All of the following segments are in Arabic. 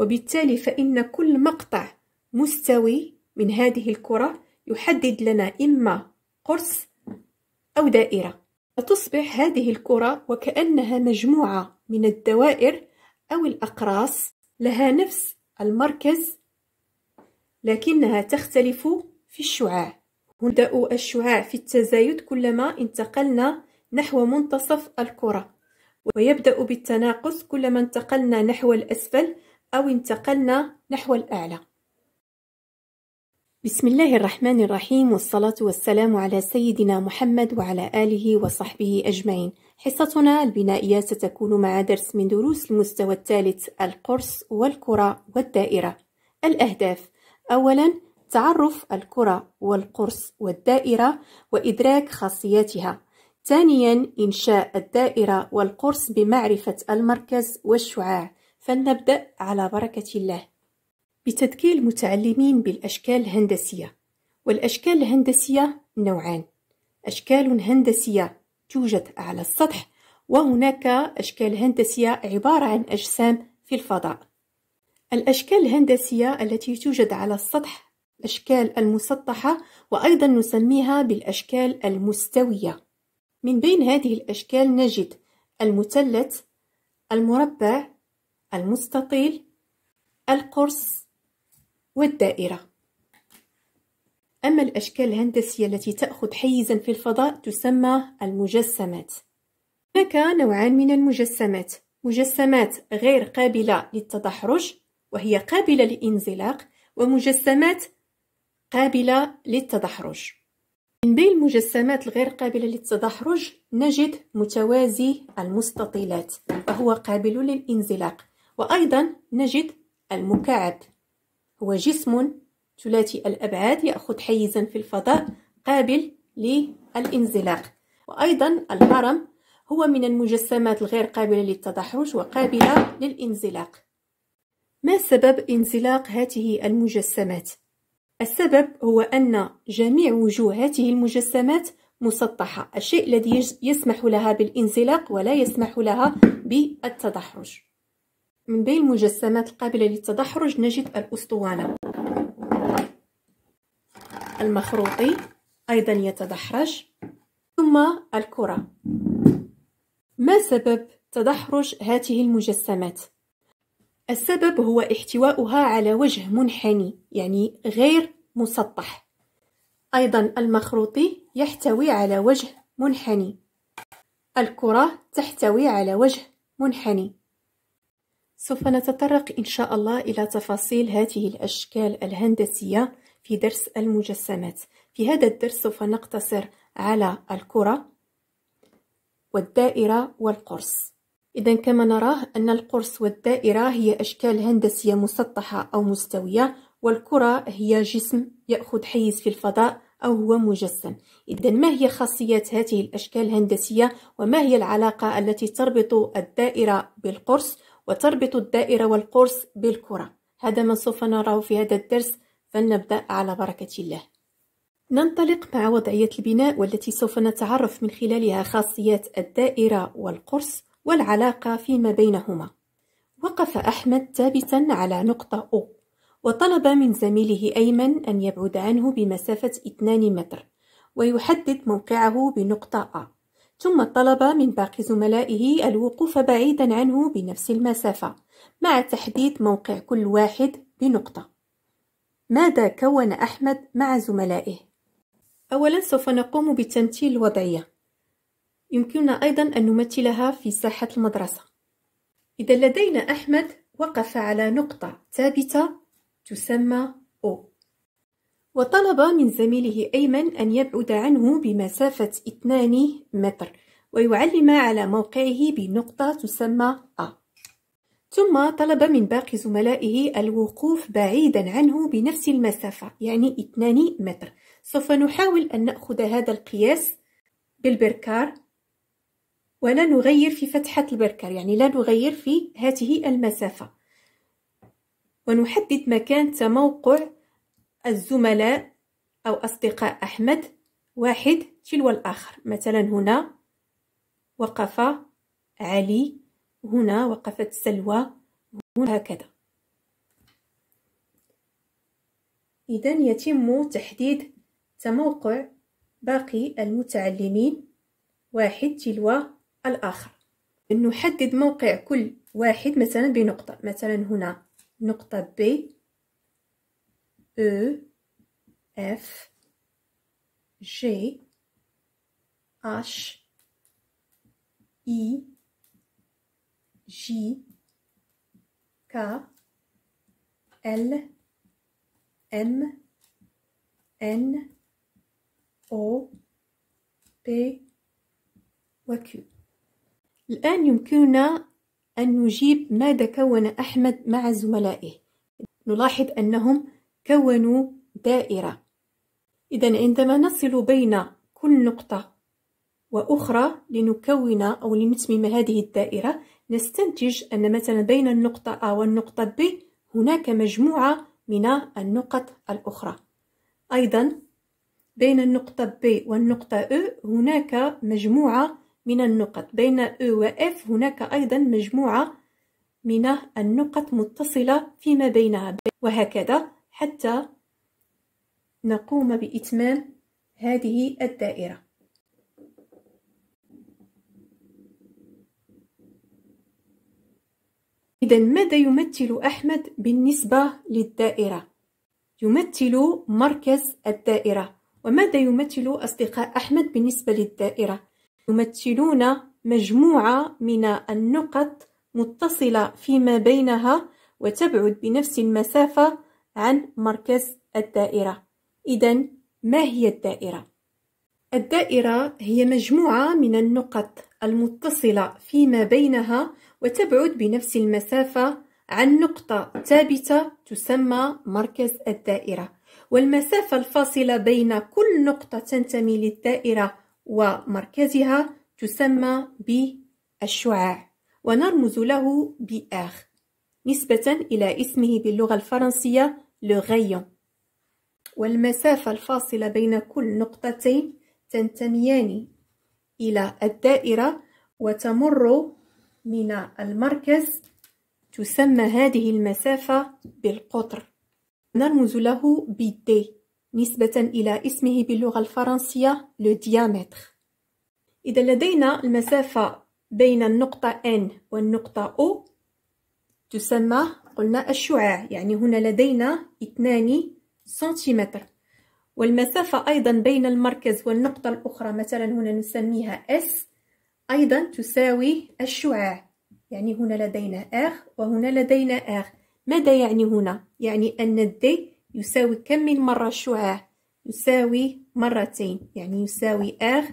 وبالتالي فإن كل مقطع مستوي من هذه الكرة يحدد لنا إما قرص أو دائرة فتصبح هذه الكرة وكأنها مجموعة من الدوائر أو الأقراص لها نفس المركز لكنها تختلف في الشعاع نبدأ الشعاع في التزايد كلما انتقلنا نحو منتصف الكرة ويبدأ بالتناقص كلما انتقلنا نحو الأسفل أو انتقلنا نحو الأعلى بسم الله الرحمن الرحيم والصلاة والسلام على سيدنا محمد وعلى آله وصحبه أجمعين حصتنا البنائية ستكون مع درس من دروس المستوى الثالث القرص والكرة والدائرة الأهداف أولا تعرف الكرة والقرص والدائرة وإدراك خاصياتها ثانيا إنشاء الدائرة والقرص بمعرفة المركز والشعاع فلنبدأ على بركة الله بتذكير المتعلمين بالأشكال الهندسية والأشكال الهندسية نوعان أشكال هندسية توجد على السطح وهناك أشكال هندسية عبارة عن أجسام في الفضاء الأشكال الهندسية التي توجد على السطح أشكال المسطحة وأيضا نسميها بالأشكال المستوية من بين هذه الأشكال نجد المثلث المربع المستطيل القرص والدائرة أما الأشكال الهندسية التي تأخذ حيزا في الفضاء تسمى المجسمات هناك نوعان من المجسمات مجسمات غير قابلة للتدحرج وهي قابلة للانزلاق ومجسمات قابلة للتدحرج من بين المجسمات الغير قابلة للتدحرج نجد متوازي المستطيلات وهو قابل للانزلاق وأيضا نجد المكعب هو جسم ثلاثي الأبعاد يأخذ حيزا في الفضاء قابل للانزلاق وأيضا الهرم هو من المجسمات الغير قابلة للتدحرج وقابلة للانزلاق ما سبب انزلاق هذه المجسمات؟ السبب هو أن جميع وجوه هذه المجسمات مسطحة الشيء الذي يسمح لها بالانزلاق ولا يسمح لها بالتدحرج من بين المجسمات القابلة للتدحرج نجد الأسطوانة المخروطي أيضا يتدحرج ثم الكرة ما سبب تدحرج هذه المجسمات؟ السبب هو احتواؤها على وجه منحني يعني غير مسطح أيضا المخروطي يحتوي على وجه منحني الكرة تحتوي على وجه منحني سوف نتطرق إن شاء الله إلى تفاصيل هذه الأشكال الهندسية في درس المجسمات في هذا الدرس سوف نقتصر على الكرة والدائرة والقرص إذا كما نراه أن القرص والدائرة هي أشكال هندسية مسطحة أو مستوية والكرة هي جسم يأخذ حيز في الفضاء أو هو مجسم إذا ما هي خاصيات هذه الأشكال الهندسية وما هي العلاقة التي تربط الدائرة بالقرص وتربط الدائرة والقرص بالكرة هذا ما سوف نراه في هذا الدرس فلنبدأ على بركة الله ننطلق مع وضعية البناء والتي سوف نتعرف من خلالها خاصيات الدائرة والقرص والعلاقة فيما بينهما وقف أحمد ثابتا على نقطة O وطلب من زميله أيمن أن يبعد عنه بمسافة 2 متر ويحدد موقعه بنقطة A ثم طلب من باقي زملائه الوقوف بعيدا عنه بنفس المسافة مع تحديد موقع كل واحد بنقطة ماذا كون أحمد مع زملائه؟ أولا سوف نقوم بتمثيل الوضعية يمكننا أيضا أن نمثلها في ساحة المدرسة إذا لدينا أحمد وقف على نقطة ثابتة تسمى وطلب من زميله أيمن أن يبعد عنه بمسافة 2 متر ويعلم على موقعه بنقطة تسمى A ثم طلب من باقي زملائه الوقوف بعيدا عنه بنفس المسافة يعني 2 متر سوف نحاول أن نأخذ هذا القياس بالبركار ولا نغير في فتحة البركر يعني لا نغير في هذه المسافة ونحدد مكان تموقع الزملاء أو أصدقاء أحمد واحد تلو الآخر مثلا هنا وقف علي هنا وقفت سلوى هنا هكذا إذا يتم تحديد تموقع باقي المتعلمين واحد تلو الآخر نحدد موقع كل واحد مثلا بنقطة مثلا هنا نقطة بي E, F, G, H, I, J, K, L, M, N, O, P Q. الآن يمكننا أن نجيب ماذا كون أحمد مع زملائه نلاحظ أنهم كونوا دائرة إذا عندما نصل بين كل نقطة وأخرى لنكون أو لنتمم هذه الدائرة نستنتج أن مثلا بين النقطة A والنقطة B هناك مجموعة من النقط الأخرى أيضا بين النقطة B والنقطة E هناك مجموعة من النقط بين E و F هناك أيضا مجموعة من النقط متصلة فيما بينها وهكذا حتى نقوم بإتمام هذه الدائرة إذا ماذا يمثل أحمد بالنسبة للدائرة؟ يمثل مركز الدائرة وماذا يمثل أصدقاء أحمد بالنسبة للدائرة؟ يمثلون مجموعة من النقط متصلة فيما بينها وتبعد بنفس المسافة عن مركز الدائرة إذا ما هي الدائرة؟ الدائرة هي مجموعة من النقط المتصلة فيما بينها وتبعد بنفس المسافة عن نقطة ثابتة تسمى مركز الدائرة والمسافة الفاصلة بين كل نقطة تنتمي للدائرة ومركزها تسمى بالشعاع ونرمز له بآخ نسبة إلى اسمه باللغة الفرنسية لغيون والمسافة الفاصلة بين كل نقطتين تنتميان إلى الدائرة وتمر من المركز تسمى هذه المسافة بالقطر نرمز له بالدي نسبة إلى اسمه باللغة الفرنسية لو ديامتر إذا لدينا المسافة بين النقطة N والنقطة O تسمى قلنا الشعاع يعني هنا لدينا 2 سنتيمتر والمسافة أيضا بين المركز والنقطة الأخرى مثلا هنا نسميها S أيضا تساوي الشعاع يعني هنا لدينا R وهنا لدينا R ماذا يعني هنا؟ يعني أن D يساوي كم من مرة الشعاع؟ يساوي مرتين يعني يساوي R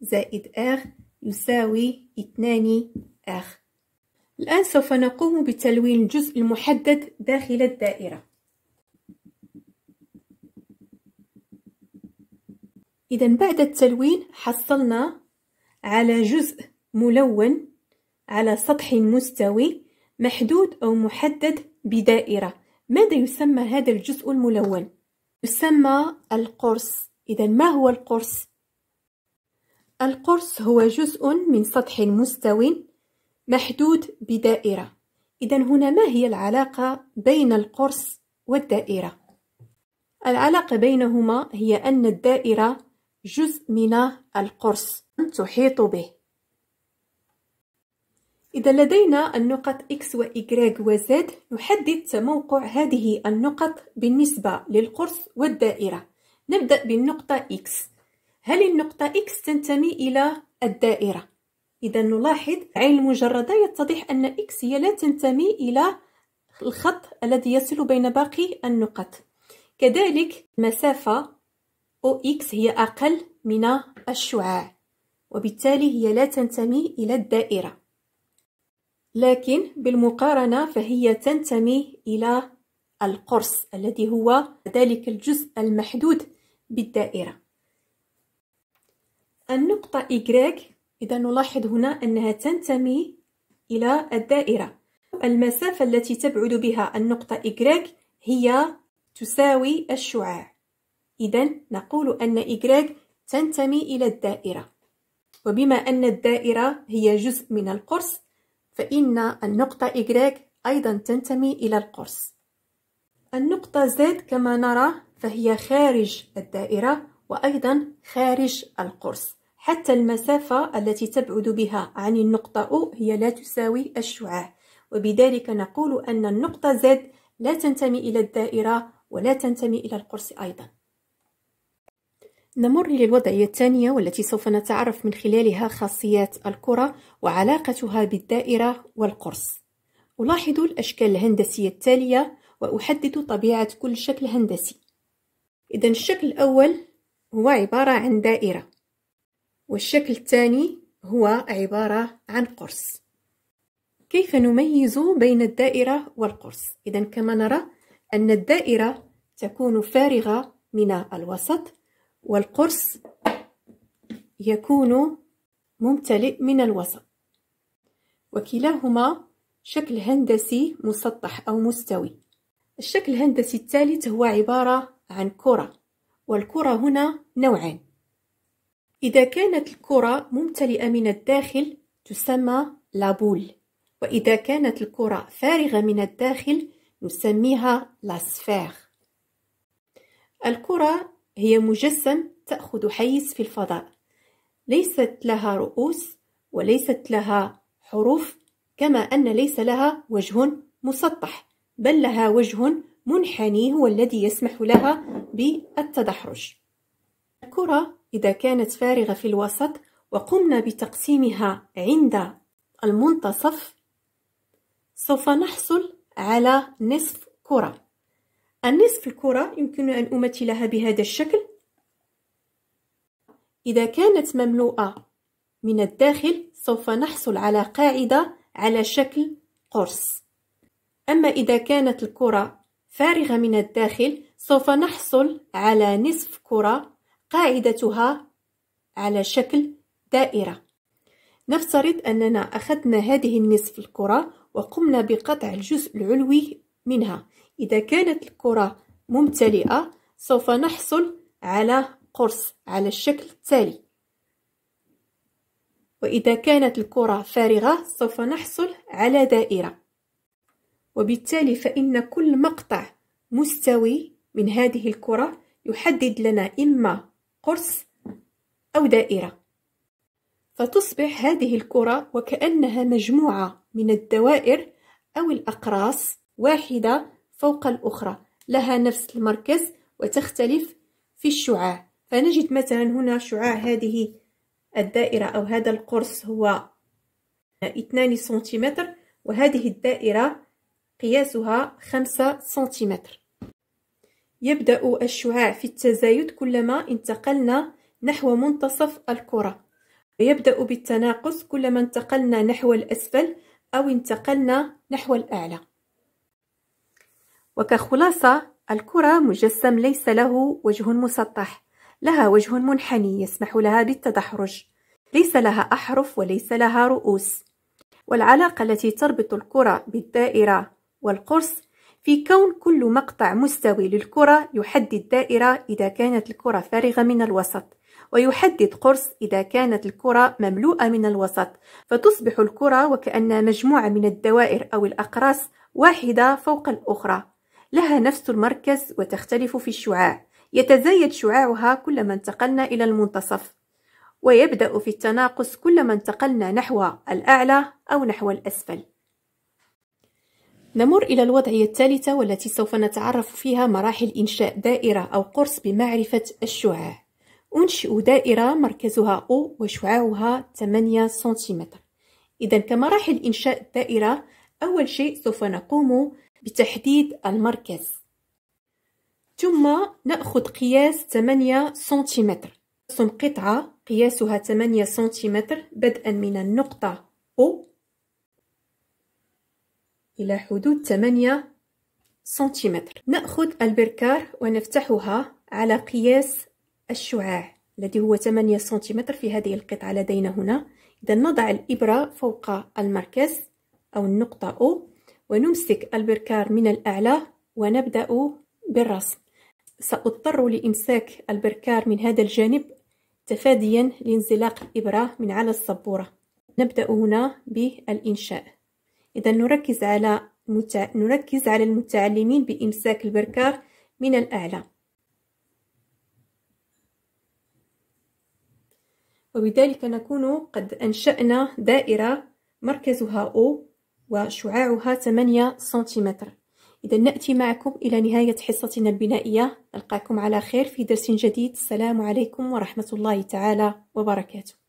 زائد R يساوي 2 R الآن سوف نقوم بتلوين الجزء المحدد داخل الدائرة إذا بعد التلوين حصلنا على جزء ملون على سطح مستوي محدود أو محدد بدائرة ماذا يسمى هذا الجزء الملون؟ يسمى القرص إذا ما هو القرص؟ القرص هو جزء من سطح مستوي محدود بدائرة إذا هنا ما هي العلاقة بين القرص والدائرة؟ العلاقة بينهما هي أن الدائرة جزء من القرص تحيط به إذا لدينا النقط X و Y و Z نحدد موقع هذه النقط بالنسبة للقرص والدائرة نبدأ بالنقطة X هل النقطة X تنتمي إلى الدائرة؟ إذا نلاحظ عين المجردة يتضح أن إكس هي لا تنتمي إلى الخط الذي يصل بين باقي النقط كذلك مسافة أو إكس هي أقل من الشعاع وبالتالي هي لا تنتمي إلى الدائرة لكن بالمقارنة فهي تنتمي إلى القرص الذي هو ذلك الجزء المحدود بالدائرة النقطة Y إذا نلاحظ هنا أنها تنتمي إلى الدائرة المسافة التي تبعد بها النقطة إجراك هي تساوي الشعاع إذا نقول أن إجراك تنتمي إلى الدائرة وبما أن الدائرة هي جزء من القرص فإن النقطة إجراك أيضا تنتمي إلى القرص النقطة زد كما نرى فهي خارج الدائرة وأيضا خارج القرص حتى المسافة التي تبعد بها عن النقطة O هي لا تساوي الشعاع وبذلك نقول أن النقطة Z لا تنتمي إلى الدائرة ولا تنتمي إلى القرص أيضا نمر للوضعية الثانية والتي سوف نتعرف من خلالها خاصيات الكرة وعلاقتها بالدائرة والقرص ألاحظ الأشكال الهندسية التالية وأحدد طبيعة كل شكل هندسي إذا الشكل الأول هو عبارة عن دائرة والشكل الثاني هو عبارة عن قرص كيف نميز بين الدائرة والقرص؟ إذا كما نرى أن الدائرة تكون فارغة من الوسط والقرص يكون ممتلئ من الوسط وكلاهما شكل هندسي مسطح أو مستوي الشكل الهندسي الثالث هو عبارة عن كرة والكرة هنا نوعان إذا كانت الكرة ممتلئة من الداخل تسمى لابول وإذا كانت الكرة فارغة من الداخل نسميها لاسفير الكرة هي مجسم تأخذ حيز في الفضاء ليست لها رؤوس وليست لها حروف كما أن ليس لها وجه مسطح بل لها وجه منحني هو الذي يسمح لها بالتدحرج الكرة إذا كانت فارغة في الوسط وقمنا بتقسيمها عند المنتصف سوف نحصل على نصف كرة النصف الكرة يمكن أن أمثلها بهذا الشكل إذا كانت مملوءة من الداخل سوف نحصل على قاعدة على شكل قرص أما إذا كانت الكرة فارغة من الداخل سوف نحصل على نصف كرة قاعدتها على شكل دائرة نفترض أننا أخذنا هذه النصف الكرة وقمنا بقطع الجزء العلوي منها إذا كانت الكرة ممتلئة سوف نحصل على قرص على الشكل التالي وإذا كانت الكرة فارغة سوف نحصل على دائرة وبالتالي فإن كل مقطع مستوي من هذه الكرة يحدد لنا إما قرص أو دائرة فتصبح هذه الكرة وكأنها مجموعة من الدوائر أو الأقراص واحدة فوق الأخرى لها نفس المركز وتختلف في الشعاع فنجد مثلا هنا شعاع هذه الدائرة أو هذا القرص هو 2 سنتيمتر وهذه الدائرة قياسها 5 سنتيمتر يبدأ الشعاع في التزايد كلما انتقلنا نحو منتصف الكرة ويبدأ بالتناقص كلما انتقلنا نحو الأسفل أو انتقلنا نحو الأعلى وكخلاصة الكرة مجسم ليس له وجه مسطح لها وجه منحني يسمح لها بالتدحرج ليس لها أحرف وليس لها رؤوس والعلاقة التي تربط الكرة بالدائرة والقرص في كون كل مقطع مستوي للكرة يحدد دائرة إذا كانت الكرة فارغة من الوسط ويحدد قرص إذا كانت الكرة مملوءة من الوسط فتصبح الكرة وكأن مجموعة من الدوائر أو الأقراص واحدة فوق الأخرى لها نفس المركز وتختلف في الشعاع يتزايد شعاعها كلما انتقلنا إلى المنتصف ويبدأ في التناقص كلما انتقلنا نحو الأعلى أو نحو الأسفل نمر إلى الوضعية الثالثة والتي سوف نتعرف فيها مراحل إنشاء دائرة أو قرص بمعرفة الشعاع أنشئ دائرة مركزها O وشعاعها 8 سنتيمتر إذا كمراحل إنشاء الدائرة أول شيء سوف نقوم بتحديد المركز ثم نأخذ قياس 8 سنتيمتر نرسم قطعة قياسها 8 سنتيمتر بدءا من النقطة O إلى حدود 8 سنتيمتر نأخذ البركار ونفتحها على قياس الشعاع الذي هو 8 سنتيمتر في هذه القطعة لدينا هنا إذا نضع الإبرة فوق المركز أو النقطة أو ونمسك البركار من الأعلى ونبدأ بالرسم سأضطر لإمساك البركار من هذا الجانب تفاديا لانزلاق الإبرة من على السبورة نبدأ هنا بالإنشاء إذا نركز على متع... نركز على المتعلمين بإمساك البركار من الأعلى وبذلك نكون قد أنشأنا دائرة مركزها O وشعاعها 8 سنتيمتر إذا نأتي معكم إلى نهاية حصتنا البنائية ألقاكم على خير في درس جديد السلام عليكم ورحمة الله تعالى وبركاته